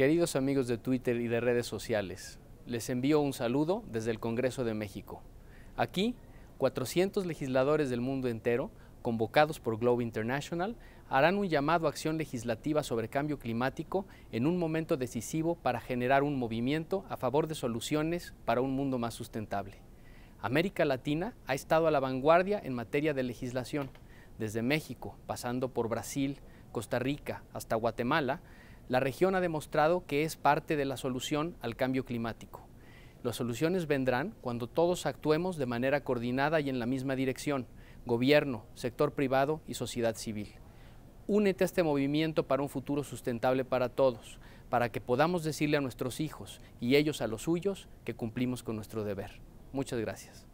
Queridos amigos de Twitter y de redes sociales, les envío un saludo desde el Congreso de México. Aquí, 400 legisladores del mundo entero, convocados por Globe International, harán un llamado a acción legislativa sobre cambio climático en un momento decisivo para generar un movimiento a favor de soluciones para un mundo más sustentable. América Latina ha estado a la vanguardia en materia de legislación. Desde México, pasando por Brasil, Costa Rica hasta Guatemala, la región ha demostrado que es parte de la solución al cambio climático. Las soluciones vendrán cuando todos actuemos de manera coordinada y en la misma dirección, gobierno, sector privado y sociedad civil. Únete a este movimiento para un futuro sustentable para todos, para que podamos decirle a nuestros hijos y ellos a los suyos que cumplimos con nuestro deber. Muchas gracias.